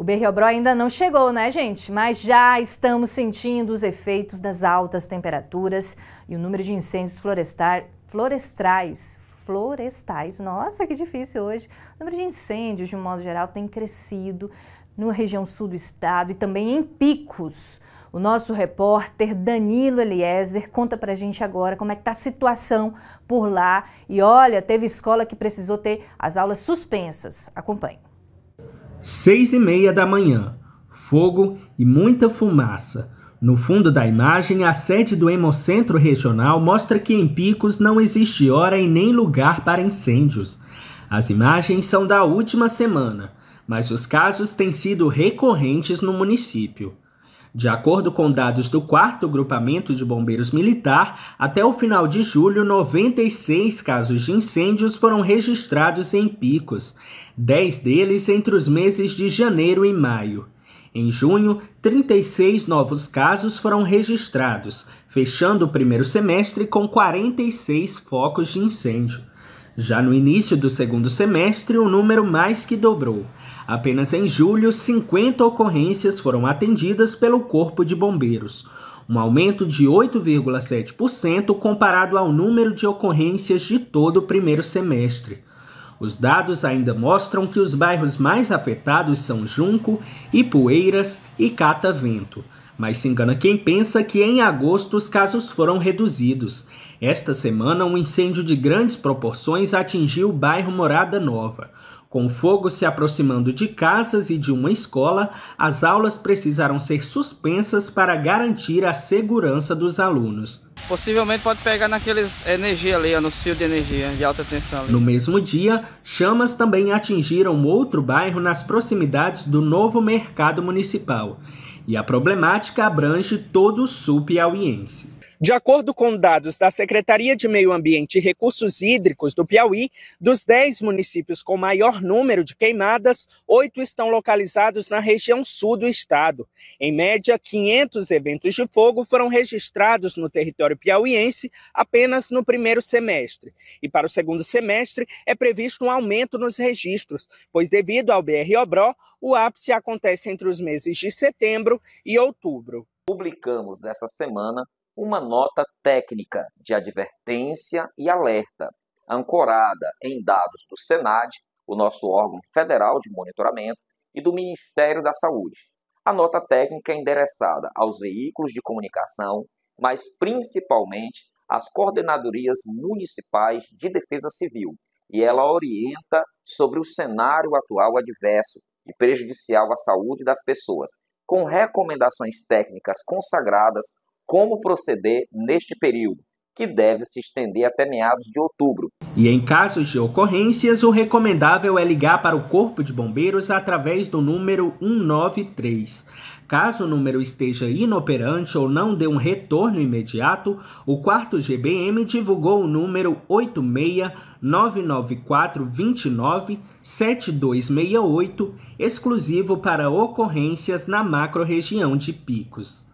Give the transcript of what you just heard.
O berriobró ainda não chegou, né, gente? Mas já estamos sentindo os efeitos das altas temperaturas e o número de incêndios florestar, florestais. Florestais, nossa, que difícil hoje. O número de incêndios, de um modo geral, tem crescido na região sul do estado e também em picos. O nosso repórter Danilo Eliezer conta pra gente agora como é que tá a situação por lá. E olha, teve escola que precisou ter as aulas suspensas. Acompanhe. Seis e meia da manhã. Fogo e muita fumaça. No fundo da imagem, a sede do Hemocentro Regional mostra que em Picos não existe hora e nem lugar para incêndios. As imagens são da última semana, mas os casos têm sido recorrentes no município. De acordo com dados do 4 Grupamento de Bombeiros Militar, até o final de julho, 96 casos de incêndios foram registrados em picos, 10 deles entre os meses de janeiro e maio. Em junho, 36 novos casos foram registrados, fechando o primeiro semestre com 46 focos de incêndio. Já no início do segundo semestre, o número mais que dobrou. Apenas em julho, 50 ocorrências foram atendidas pelo Corpo de Bombeiros, um aumento de 8,7% comparado ao número de ocorrências de todo o primeiro semestre. Os dados ainda mostram que os bairros mais afetados são Junco, Ipueiras e Catavento. Mas se engana quem pensa que em agosto os casos foram reduzidos. Esta semana, um incêndio de grandes proporções atingiu o bairro Morada Nova. Com o fogo se aproximando de casas e de uma escola, as aulas precisaram ser suspensas para garantir a segurança dos alunos. Possivelmente pode pegar naqueles energia ali, no fio fios de energia de alta tensão. Ali. No mesmo dia, chamas também atingiram outro bairro nas proximidades do novo mercado municipal. E a problemática abrange todo o sul piauiense. De acordo com dados da Secretaria de Meio Ambiente e Recursos Hídricos do Piauí, dos 10 municípios com maior número de queimadas, oito estão localizados na região sul do estado. Em média, 500 eventos de fogo foram registrados no território piauiense apenas no primeiro semestre. E para o segundo semestre, é previsto um aumento nos registros, pois, devido ao BR-Obró, o ápice acontece entre os meses de setembro e outubro. Publicamos essa semana uma nota técnica de advertência e alerta, ancorada em dados do SENAD, o nosso órgão federal de monitoramento, e do Ministério da Saúde. A nota técnica é endereçada aos veículos de comunicação, mas principalmente às coordenadorias municipais de defesa civil, e ela orienta sobre o cenário atual adverso e prejudicial à saúde das pessoas, com recomendações técnicas consagradas como proceder neste período, que deve se estender até meados de outubro. E em casos de ocorrências, o recomendável é ligar para o Corpo de Bombeiros através do número 193. Caso o número esteja inoperante ou não dê um retorno imediato, o quarto GBM divulgou o número 86994297268, exclusivo para ocorrências na macro-região de Picos.